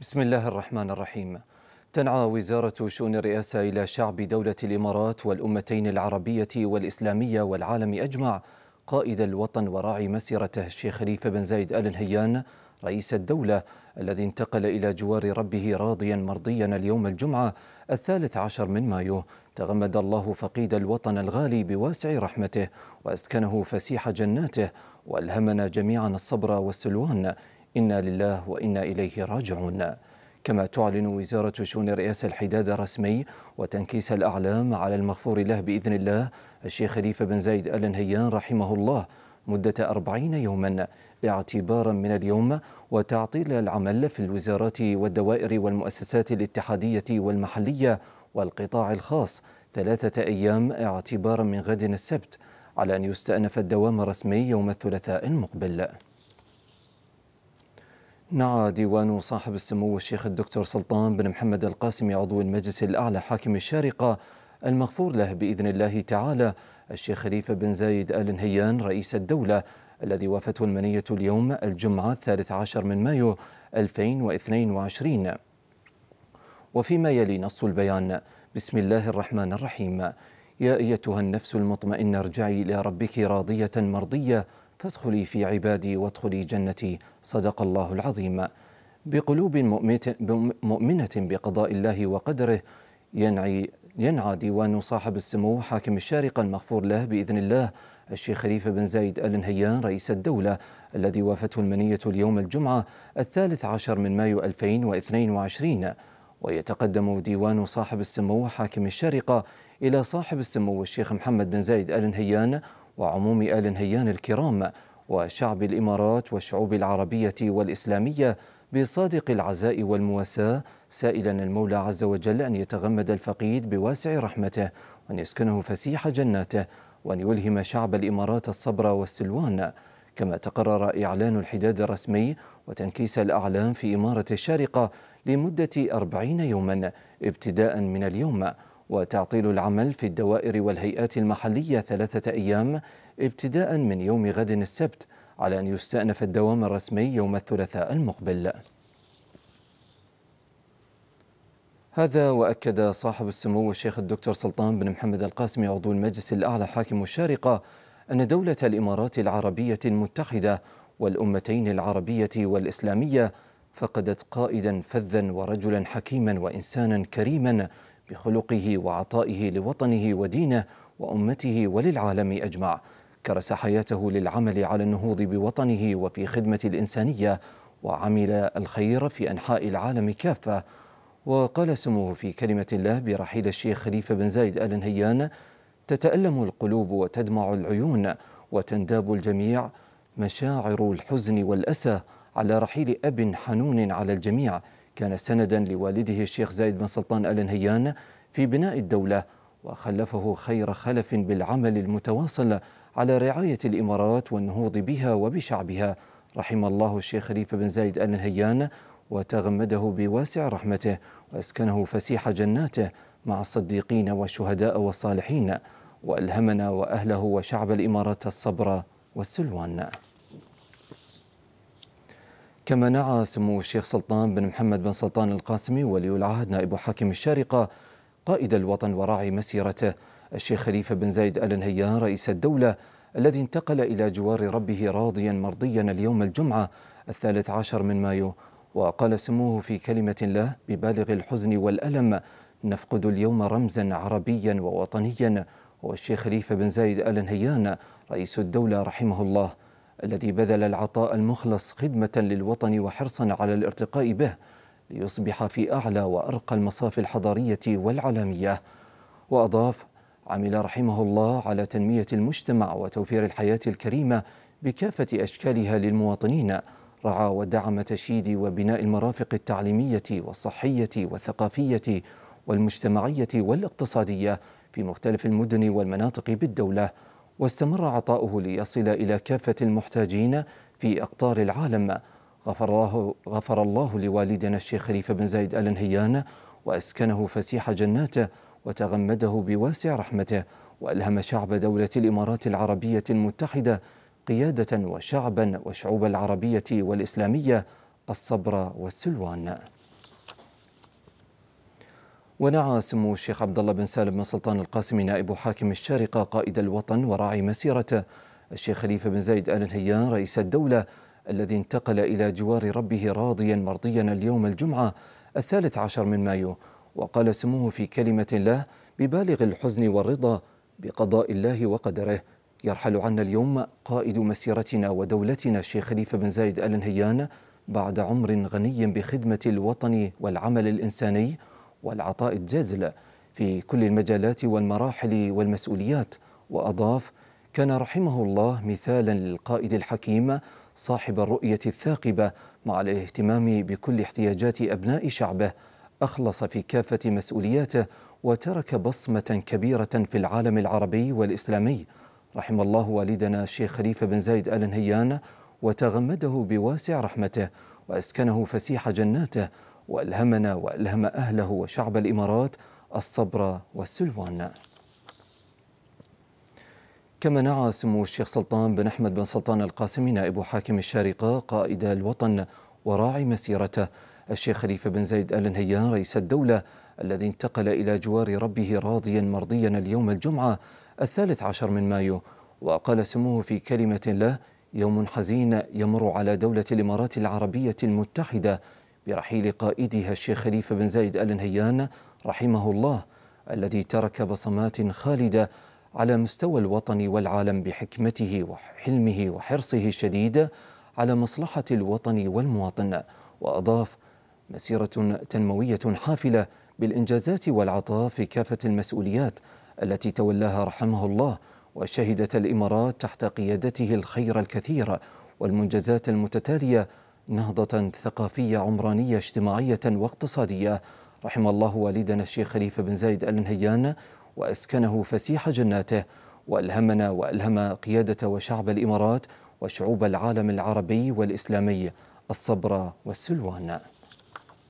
بسم الله الرحمن الرحيم تنعى وزارة شؤون الرئاسة إلى شعب دولة الإمارات والأمتين العربية والإسلامية والعالم أجمع قائد الوطن وراعي مسيرته الشيخ خليفة بن زايد آل نهيان رئيس الدولة الذي انتقل إلى جوار ربه راضيا مرضيا اليوم الجمعة الثالث عشر من مايو تغمد الله فقيد الوطن الغالي بواسع رحمته وأسكنه فسيح جناته وألهمنا جميعا الصبر والسلوان إنا لله وإنا إليه راجعون كما تعلن وزارة شؤون رئاسة الحداد رسمي وتنكيس الأعلام على المغفور له بإذن الله الشيخ خليفة بن زايد آل نهيان رحمه الله مدة أربعين يوما اعتبارا من اليوم وتعطيل العمل في الوزارات والدوائر والمؤسسات الاتحادية والمحلية والقطاع الخاص ثلاثة أيام اعتبارا من غد السبت على أن يستأنف الدوام الرسمي يوم الثلاثاء المقبل نعى ديوان صاحب السمو الشيخ الدكتور سلطان بن محمد القاسمي عضو المجلس الأعلى حاكم الشارقة المغفور له بإذن الله تعالى الشيخ خليفة بن زايد آل نهيان رئيس الدولة الذي وافته المنية اليوم الجمعة الثالث عشر من مايو 2022 وفيما يلي نص البيان بسم الله الرحمن الرحيم يا أيتها النفس المطمئنة ارجعي إلى ربك راضية مرضية فادخلي في عبادي وادخلي جنتي صدق الله العظيم بقلوب مؤمنة بقضاء الله وقدره ينعي ينعى ديوان صاحب السمو حاكم الشارقة المغفور له بإذن الله الشيخ خليفة بن زايد آل نهيان رئيس الدولة الذي وافته المنية اليوم الجمعة الثالث عشر من مايو 2022 ويتقدم ديوان صاحب السمو حاكم الشارقة إلى صاحب السمو الشيخ محمد بن زايد آل نهيان وعموم آل نهيان الكرام وشعب الإمارات والشعوب العربية والإسلامية بصادق العزاء والمواساة سائلا المولى عز وجل أن يتغمد الفقيد بواسع رحمته وأن يسكنه فسيح جناته وأن يلهم شعب الإمارات الصبر والسلوان كما تقرر إعلان الحداد الرسمي وتنكيس الأعلام في إمارة الشارقة لمدة أربعين يوما ابتداء من اليوم وتعطيل العمل في الدوائر والهيئات المحلية ثلاثة أيام ابتداء من يوم غد السبت على أن يستأنف الدوام الرسمي يوم الثلاثاء المقبل هذا وأكد صاحب السمو الشيخ الدكتور سلطان بن محمد القاسمي عضو المجلس الأعلى حاكم الشارقة أن دولة الإمارات العربية المتحدة والأمتين العربية والإسلامية فقدت قائدا فذا ورجلا حكيما وإنسانا كريما بخلقه وعطائه لوطنه ودينه وامته وللعالم اجمع كرس حياته للعمل على النهوض بوطنه وفي خدمه الانسانيه وعمل الخير في انحاء العالم كافه وقال سموه في كلمه الله برحيل الشيخ خليفه بن زايد ال نهيان تتالم القلوب وتدمع العيون وتنداب الجميع مشاعر الحزن والاسى على رحيل اب حنون على الجميع كان سندا لوالده الشيخ زايد بن سلطان آل نهيان في بناء الدولة وخلفه خير خلف بالعمل المتواصل على رعاية الإمارات والنهوض بها وبشعبها رحم الله الشيخ خليفة بن زايد آل نهيان وتغمده بواسع رحمته وأسكنه فسيح جناته مع الصديقين والشهداء والصالحين وألهمنا وأهله وشعب الإمارات الصبر والسلوان كما نعى سمو الشيخ سلطان بن محمد بن سلطان القاسمي ولي العهد نائب حاكم الشارقة قائد الوطن وراعي مسيرته الشيخ خليفة بن زايد آل نهيان رئيس الدولة الذي انتقل إلى جوار ربه راضيا مرضيا اليوم الجمعة الثالث عشر من مايو وقال سموه في كلمة له ببالغ الحزن والألم نفقد اليوم رمزا عربيا ووطنيا والشيخ خليفة بن زايد آل نهيان رئيس الدولة رحمه الله الذي بذل العطاء المخلص خدمة للوطن وحرصا على الارتقاء به ليصبح في أعلى وأرقى المصاف الحضارية والعالمية وأضاف عمل رحمه الله على تنمية المجتمع وتوفير الحياة الكريمة بكافة أشكالها للمواطنين رعى ودعم تشييد وبناء المرافق التعليمية والصحية والثقافية والمجتمعية والاقتصادية في مختلف المدن والمناطق بالدولة واستمر عطاؤه ليصل إلى كافة المحتاجين في أقطار العالم غفر الله, غفر الله لوالدنا الشيخ خليفة بن زايد آل نهيان وأسكنه فسيح جناته وتغمده بواسع رحمته وألهم شعب دولة الإمارات العربية المتحدة قيادة وشعبا وشعوب العربية والإسلامية الصبر والسلوان ونعى سمو الشيخ عبد الله بن سالم بن سلطان القاسمي نائب حاكم الشارقة قائد الوطن وراعي مسيرته الشيخ خليفة بن زايد آل نهيان رئيس الدولة الذي انتقل إلى جوار ربه راضيا مرضيا اليوم الجمعة الثالث عشر من مايو وقال سموه في كلمة له ببالغ الحزن والرضا بقضاء الله وقدره يرحل عنا اليوم قائد مسيرتنا ودولتنا الشيخ خليفة بن زايد آل نهيان بعد عمر غني بخدمة الوطن والعمل الإنساني والعطاء الجازل في كل المجالات والمراحل والمسؤوليات واضاف كان رحمه الله مثالا للقائد الحكيم صاحب الرؤيه الثاقبه مع الاهتمام بكل احتياجات ابناء شعبه اخلص في كافه مسؤولياته وترك بصمه كبيره في العالم العربي والاسلامي رحم الله والدنا الشيخ خليفه بن زايد ال نهيان وتغمده بواسع رحمته واسكنه فسيح جناته وألهمنا وألهم أهله وشعب الإمارات الصبر والسلوان كما نعى سمو الشيخ سلطان بن أحمد بن سلطان القاسمي نائب حاكم الشارقة قائد الوطن وراعي مسيرته الشيخ خليفة بن زايد آل نهيان رئيس الدولة الذي انتقل إلى جوار ربه راضيا مرضيا اليوم الجمعة الثالث عشر من مايو وقال سموه في كلمة له يوم حزين يمر على دولة الإمارات العربية المتحدة برحيل قائدها الشيخ خليفة بن زايد آل نهيان رحمه الله الذي ترك بصمات خالدة على مستوى الوطن والعالم بحكمته وحلمه وحرصه الشديد على مصلحة الوطن والمواطن وأضاف مسيرة تنموية حافلة بالإنجازات والعطاء في كافة المسؤوليات التي تولاها رحمه الله وشهدت الإمارات تحت قيادته الخير الكثير والمنجزات المتتالية نهضة ثقافية عمرانية اجتماعية واقتصادية رحم الله والدنا الشيخ خليفة بن زايد آل نهيان وأسكنه فسيح جناته وألهمنا وألهم قيادة وشعب الإمارات وشعوب العالم العربي والإسلامي الصبر والسلوان